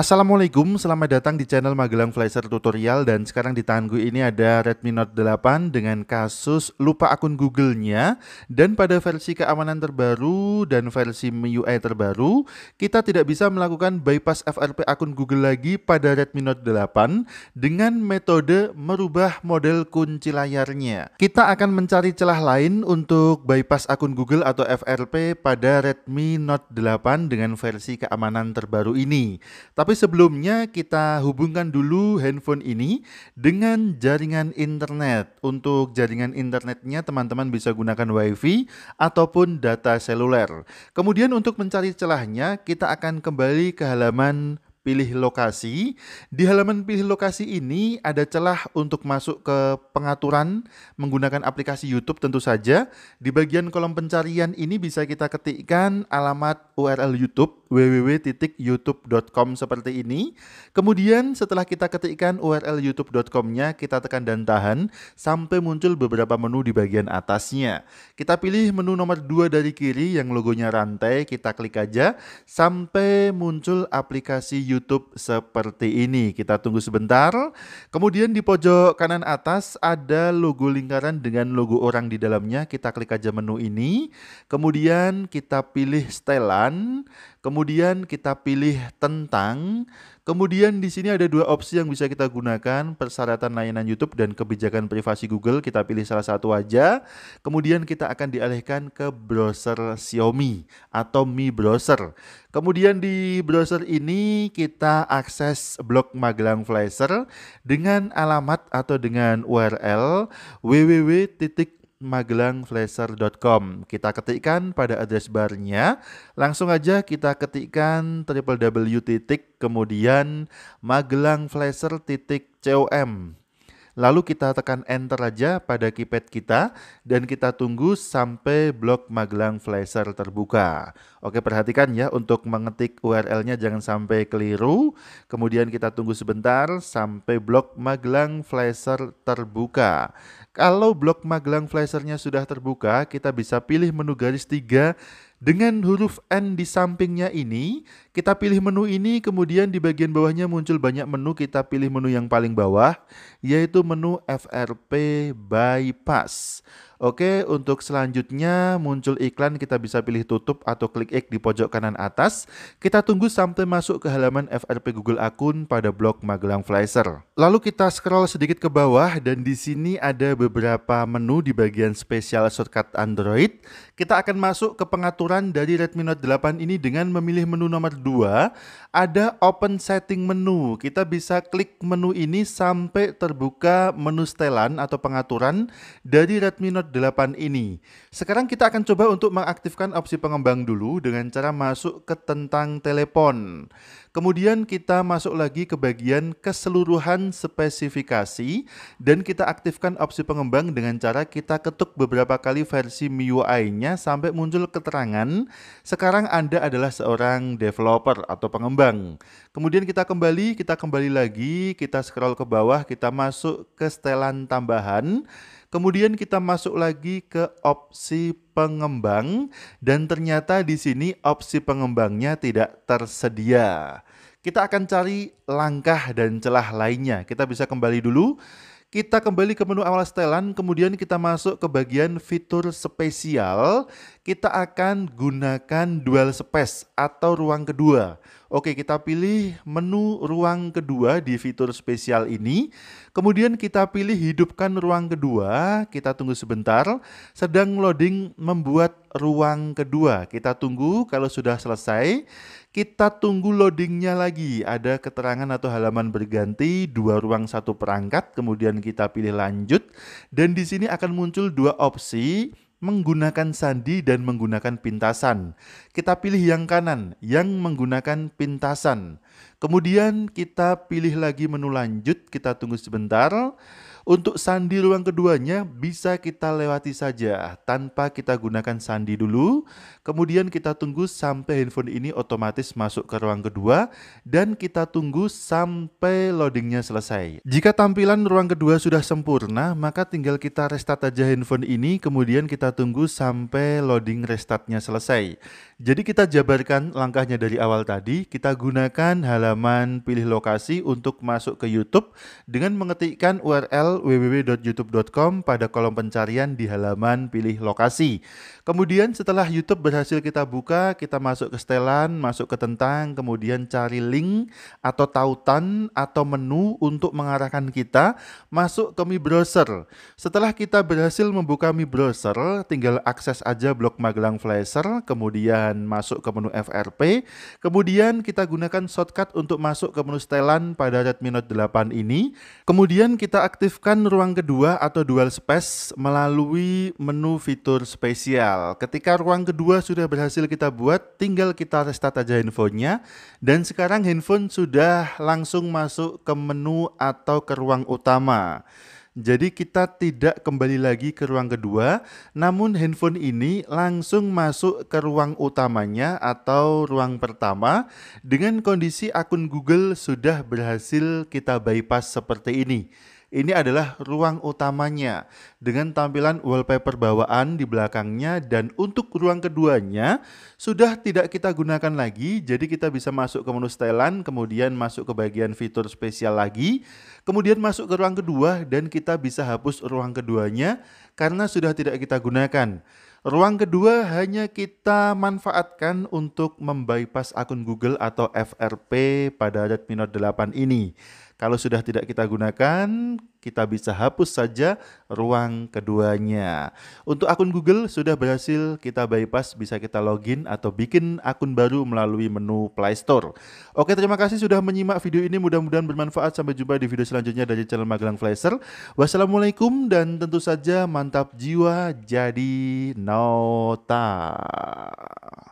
Assalamualaikum, selamat datang di channel Magelang Flasher Tutorial dan sekarang di tangan gue ini ada Redmi Note 8 dengan kasus lupa akun Google-nya dan pada versi keamanan terbaru dan versi MIUI terbaru kita tidak bisa melakukan bypass FRP akun Google lagi pada Redmi Note 8 dengan metode merubah model kunci layarnya. Kita akan mencari celah lain untuk bypass akun Google atau FRP pada Redmi Note 8 dengan versi keamanan terbaru ini. Tapi tapi sebelumnya kita hubungkan dulu handphone ini dengan jaringan internet. Untuk jaringan internetnya teman-teman bisa gunakan WiFi ataupun data seluler. Kemudian untuk mencari celahnya kita akan kembali ke halaman pilih lokasi. Di halaman pilih lokasi ini ada celah untuk masuk ke pengaturan menggunakan aplikasi YouTube tentu saja. Di bagian kolom pencarian ini bisa kita ketikkan alamat URL YouTube www.youtube.com seperti ini. Kemudian setelah kita ketikkan URL youtube.com-nya, kita tekan dan tahan sampai muncul beberapa menu di bagian atasnya. Kita pilih menu nomor 2 dari kiri yang logonya rantai, kita klik aja sampai muncul aplikasi YouTube seperti ini. Kita tunggu sebentar. Kemudian di pojok kanan atas ada logo lingkaran dengan logo orang di dalamnya. Kita klik aja menu ini. Kemudian kita pilih setelan. Kemudian kita pilih tentang. Kemudian di sini ada dua opsi yang bisa kita gunakan, persyaratan layanan YouTube dan kebijakan privasi Google. Kita pilih salah satu aja. Kemudian kita akan dialihkan ke browser Xiaomi atau Mi Browser. Kemudian di browser ini kita akses blog Magelang Flasher dengan alamat atau dengan URL www.magelangflasher.com MagelangFlaser.com. Kita ketikkan pada address barnya, langsung aja kita ketikkan www titik kemudian MagelangFlaser titik com. Lalu kita tekan enter aja pada keypad kita dan kita tunggu sampai blok Magelang Flasher terbuka. Oke perhatikan ya untuk mengetik URL-nya jangan sampai keliru. Kemudian kita tunggu sebentar sampai blok Magelang Flasher terbuka. Kalau blok Magelang Flashernya sudah terbuka kita bisa pilih menu garis 3 dengan huruf N di sampingnya ini, kita pilih menu ini, kemudian di bagian bawahnya muncul banyak menu, kita pilih menu yang paling bawah, yaitu menu FRP Bypass. Oke, untuk selanjutnya muncul iklan kita bisa pilih tutup atau klik X di pojok kanan atas. Kita tunggu sampai masuk ke halaman FRP Google akun pada blog Magelang Flasher. Lalu kita scroll sedikit ke bawah dan di sini ada beberapa menu di bagian spesial shortcut Android. Kita akan masuk ke pengaturan dari Redmi Note 8 ini dengan memilih menu nomor 2. Ada open setting menu. Kita bisa klik menu ini sampai terbuka menu setelan atau pengaturan dari Redmi Note 8 ini. Sekarang kita akan coba untuk mengaktifkan opsi pengembang dulu dengan cara masuk ke tentang telepon. Kemudian kita masuk lagi ke bagian keseluruhan spesifikasi dan kita aktifkan opsi pengembang dengan cara kita ketuk beberapa kali versi MIUI-nya sampai muncul keterangan sekarang Anda adalah seorang developer atau pengembang. Kemudian kita kembali, kita kembali lagi, kita scroll ke bawah, kita masuk ke setelan tambahan Kemudian kita masuk lagi ke opsi pengembang dan ternyata di sini opsi pengembangnya tidak tersedia. Kita akan cari langkah dan celah lainnya. Kita bisa kembali dulu kita kembali ke menu awal setelan, kemudian kita masuk ke bagian fitur spesial kita akan gunakan dual space atau ruang kedua. Oke, kita pilih menu ruang kedua di fitur spesial ini. Kemudian kita pilih hidupkan ruang kedua, kita tunggu sebentar. Sedang loading membuat ruang kedua. Kita tunggu kalau sudah selesai, kita tunggu loadingnya lagi. Ada keterangan atau halaman berganti, dua ruang satu perangkat, kemudian kita pilih lanjut. Dan di sini akan muncul dua opsi, menggunakan sandi dan menggunakan pintasan. Kita pilih yang kanan, yang menggunakan pintasan. Kemudian kita pilih lagi menu lanjut, kita tunggu sebentar. Untuk sandi ruang keduanya bisa kita lewati saja tanpa kita gunakan sandi dulu. Kemudian kita tunggu sampai handphone ini otomatis masuk ke ruang kedua dan kita tunggu sampai loadingnya selesai. Jika tampilan ruang kedua sudah sempurna, maka tinggal kita restart aja handphone ini kemudian kita tunggu sampai loading restartnya selesai. Jadi kita jabarkan langkahnya dari awal tadi, kita gunakan halaman pilih lokasi untuk masuk ke YouTube dengan mengetikkan URL www.youtube.com pada kolom pencarian di halaman pilih lokasi. Kemudian setelah YouTube berhasil kita buka, kita masuk ke setelan, masuk ke tentang, kemudian cari link atau tautan atau menu untuk mengarahkan kita masuk ke Mi Browser. Setelah kita berhasil membuka Mi Browser, tinggal akses aja blog Magelang Flasher, kemudian masuk ke menu FRP, kemudian kita gunakan shortcut untuk masuk ke menu setelan pada Redmi Note 8 ini. Kemudian kita aktifkan menemukan ruang kedua atau dual space melalui menu fitur spesial. Ketika ruang kedua sudah berhasil kita buat, tinggal kita restart aja handphonenya. Dan sekarang handphone sudah langsung masuk ke menu atau ke ruang utama. Jadi kita tidak kembali lagi ke ruang kedua, namun handphone ini langsung masuk ke ruang utamanya atau ruang pertama dengan kondisi akun Google sudah berhasil kita bypass seperti ini. Ini adalah ruang utamanya dengan tampilan wallpaper bawaan di belakangnya dan untuk ruang keduanya sudah tidak kita gunakan lagi. Jadi kita bisa masuk ke menu setelan, kemudian masuk ke bagian fitur spesial lagi, kemudian masuk ke ruang kedua dan kita bisa hapus ruang keduanya karena sudah tidak kita gunakan. Ruang kedua hanya kita manfaatkan untuk membypass akun Google atau FRP pada Redmi Note 8 ini. Kalau sudah tidak kita gunakan, kita bisa hapus saja ruang keduanya. Untuk akun Google sudah berhasil kita bypass, bisa kita login atau bikin akun baru melalui menu Play Store. Oke, terima kasih sudah menyimak video ini. Mudah-mudahan bermanfaat. Sampai jumpa di video selanjutnya dari channel Magelang Flasher. Wassalamualaikum dan tentu saja mantap jiwa jadi nota.